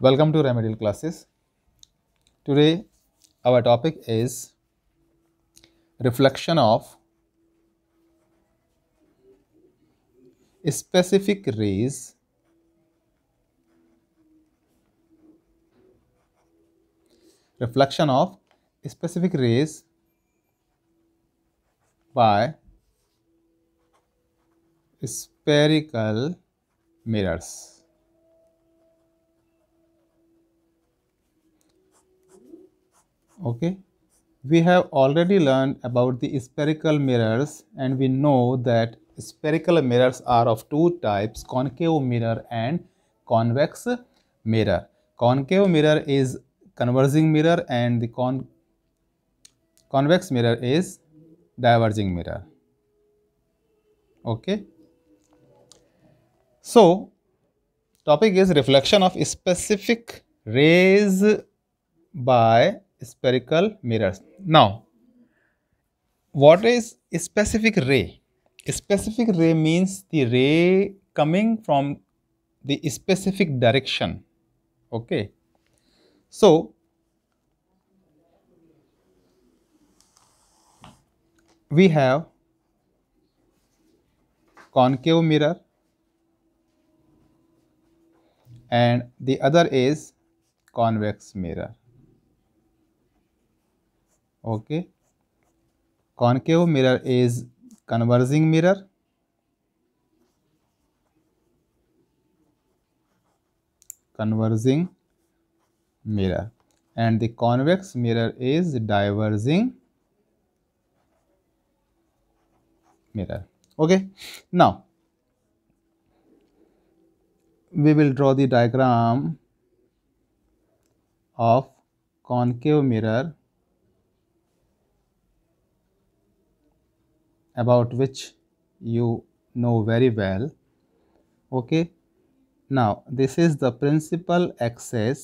Welcome to remedial classes. Today our topic is reflection of specific rays reflection of specific rays by spherical mirrors okay we have already learned about the spherical mirrors and we know that spherical mirrors are of two types concave mirror and convex mirror concave mirror is converging mirror and the con convex mirror is diverging mirror okay so topic is reflection of specific rays by spherical mirrors. Now, what is specific ray? Specific ray means the ray coming from the specific direction. Okay. So, we have concave mirror and the other is convex mirror. Okay concave mirror is converging mirror converging mirror and the convex mirror is diverging mirror okay now we will draw the diagram of concave mirror about which you know very well okay now this is the principal axis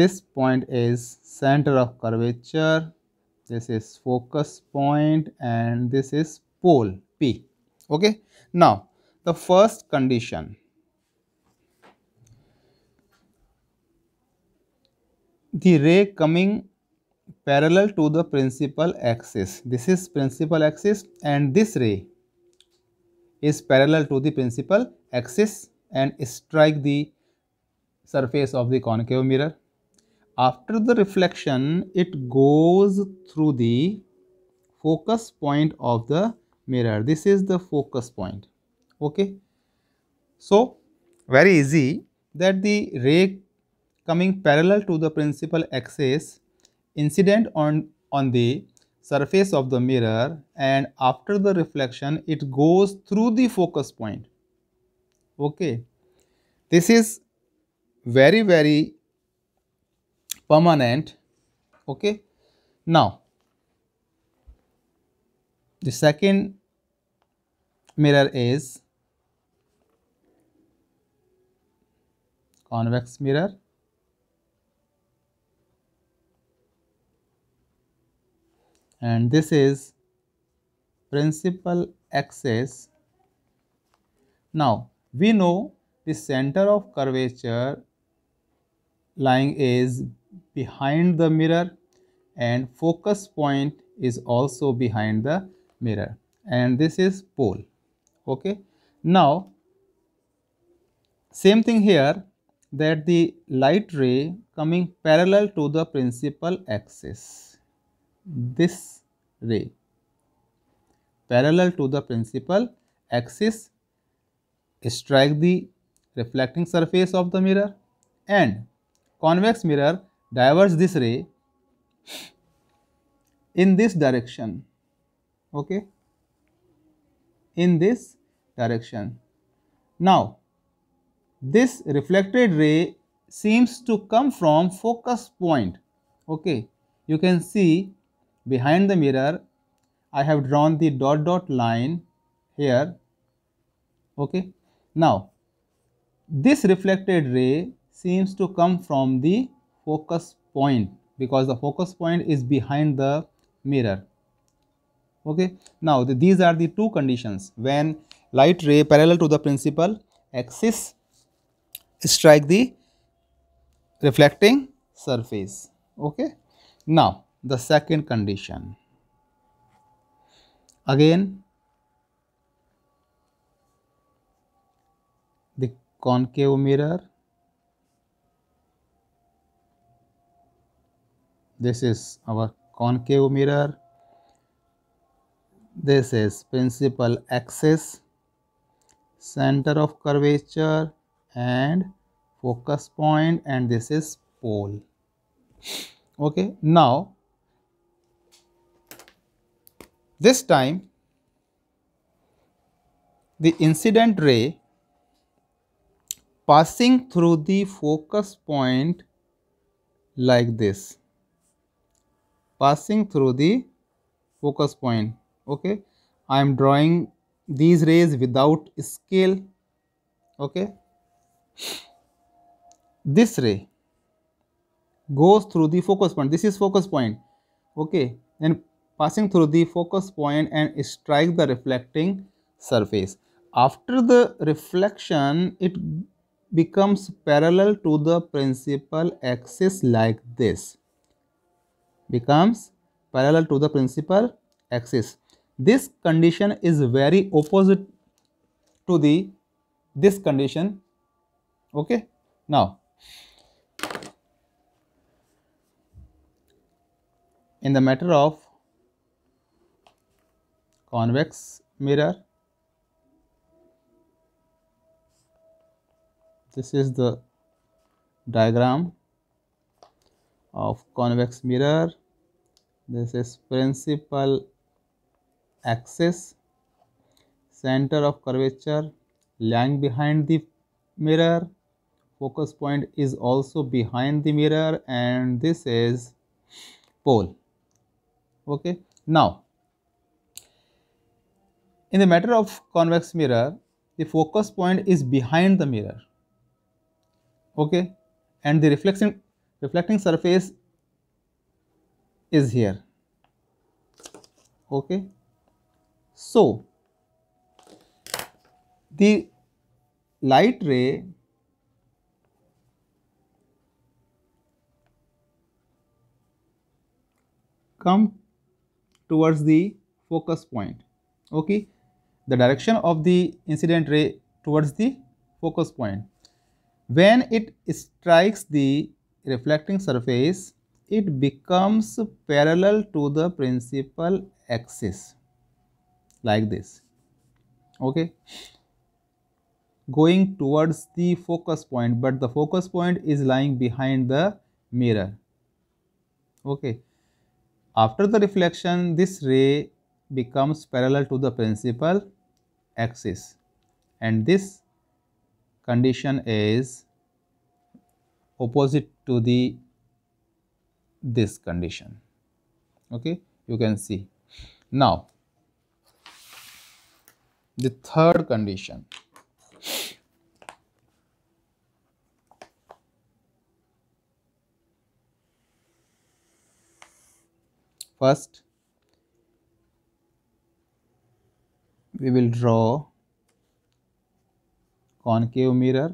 this point is center of curvature this is focus point and this is pole p okay now the first condition the ray coming parallel to the principal axis. This is principal axis and this ray is parallel to the principal axis and strike the surface of the concave mirror. After the reflection, it goes through the focus point of the mirror. This is the focus point. Okay. So, very easy that the ray coming parallel to the principal axis incident on, on the surface of the mirror and after the reflection it goes through the focus point. Okay. This is very very permanent. Okay. Now, the second mirror is convex mirror and this is principal axis. Now we know the center of curvature lying is behind the mirror and focus point is also behind the mirror and this is pole okay now same thing here that the light ray coming parallel to the principal axis this ray parallel to the principal axis strike the reflecting surface of the mirror and convex mirror diverge this ray in this direction okay in this direction now this reflected ray seems to come from focus point okay you can see behind the mirror I have drawn the dot dot line here okay now this reflected ray seems to come from the focus point because the focus point is behind the mirror okay now the, these are the two conditions when light ray parallel to the principal axis strike the reflecting surface okay now the second condition. Again, the concave mirror. This is our concave mirror. This is principal axis, center of curvature and focus point and this is pole. Okay, now this time the incident ray passing through the focus point like this passing through the focus point okay I am drawing these rays without scale okay this ray goes through the focus point this is focus point okay and passing through the focus point and strike the reflecting surface. After the reflection, it becomes parallel to the principal axis like this. Becomes parallel to the principal axis. This condition is very opposite to the this condition. Okay. Now, in the matter of convex mirror. This is the diagram of convex mirror. This is principal axis, center of curvature, lying behind the mirror. Focus point is also behind the mirror and this is pole. Okay. Now, in the matter of convex mirror, the focus point is behind the mirror. Okay, and the reflecting reflecting surface is here. Okay, so the light ray come towards the focus point okay the direction of the incident ray towards the focus point. When it strikes the reflecting surface, it becomes parallel to the principal axis like this okay going towards the focus point but the focus point is lying behind the mirror okay after the reflection this ray becomes parallel to the principal axis and this condition is opposite to the this condition okay you can see now the third condition first we will draw concave mirror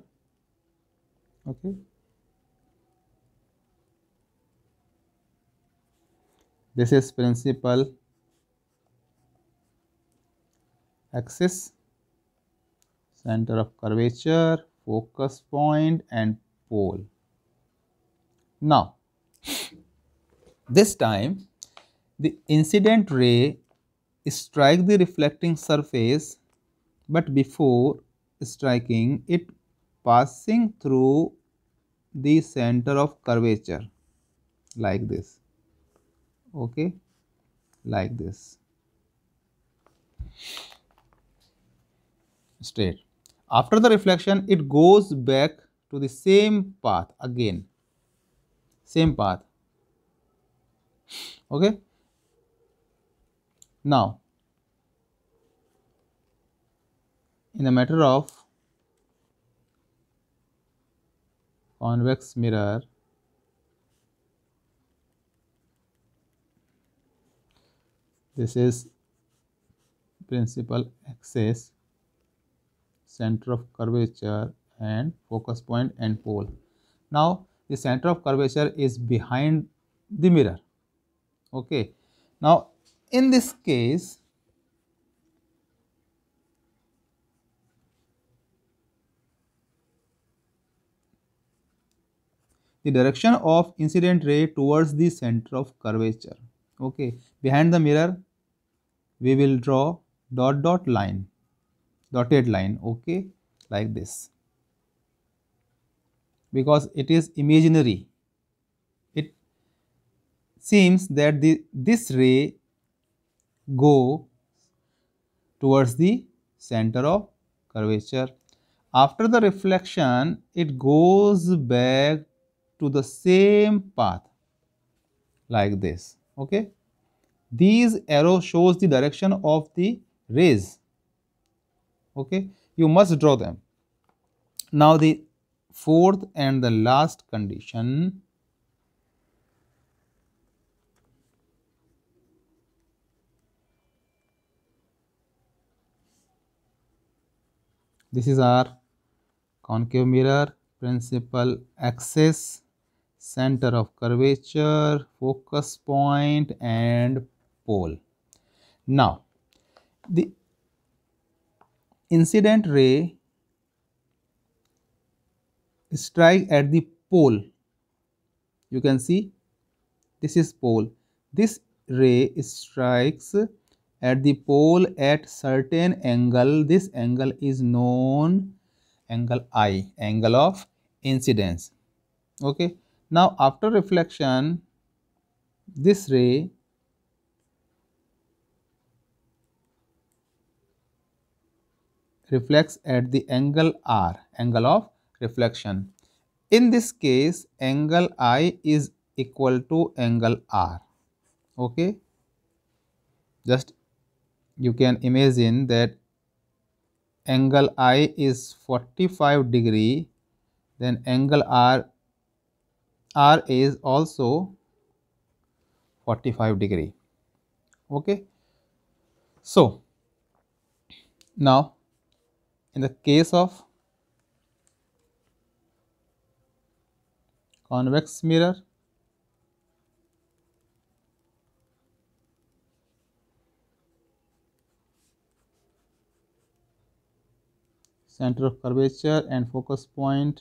okay this is principal axis center of curvature focus point and pole now this time the incident ray strike the reflecting surface but before striking it passing through the center of curvature like this okay like this straight after the reflection it goes back to the same path again same path okay now, in the matter of convex mirror, this is principal axis, center of curvature and focus point and pole. Now, the center of curvature is behind the mirror. Okay. Now, in this case, the direction of incident ray towards the center of curvature. Okay, behind the mirror, we will draw dot dot line, dotted line, okay, like this. Because it is imaginary, it seems that the, this ray go towards the center of curvature. After the reflection, it goes back to the same path like this. Okay. These arrow shows the direction of the rays. Okay. You must draw them. Now the fourth and the last condition this is our concave mirror principal axis center of curvature focus point and pole now the incident ray strike at the pole you can see this is pole this ray strikes at the pole at certain angle this angle is known angle i angle of incidence okay now after reflection this ray reflects at the angle r angle of reflection in this case angle i is equal to angle r okay just you can imagine that angle I is 45 degree then angle R R is also 45 degree okay so now in the case of convex mirror center of curvature and focus point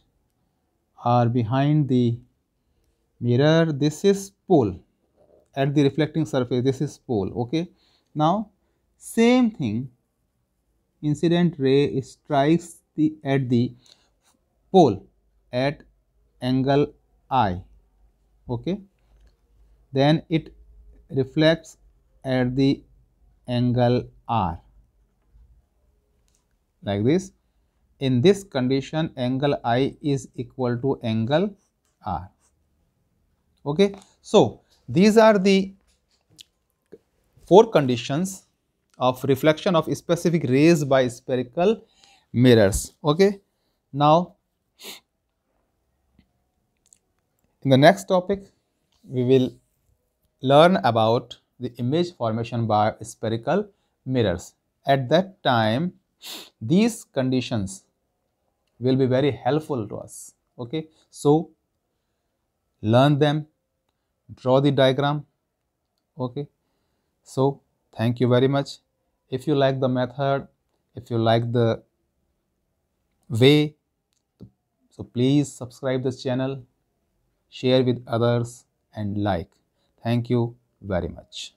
are behind the mirror this is pole at the reflecting surface this is pole okay now same thing incident ray strikes the at the pole at angle i okay then it reflects at the angle r like this in this condition angle i is equal to angle r okay so these are the four conditions of reflection of specific rays by spherical mirrors okay now in the next topic we will learn about the image formation by spherical mirrors at that time these conditions will be very helpful to us okay so learn them draw the diagram okay so thank you very much if you like the method if you like the way so please subscribe this channel share with others and like thank you very much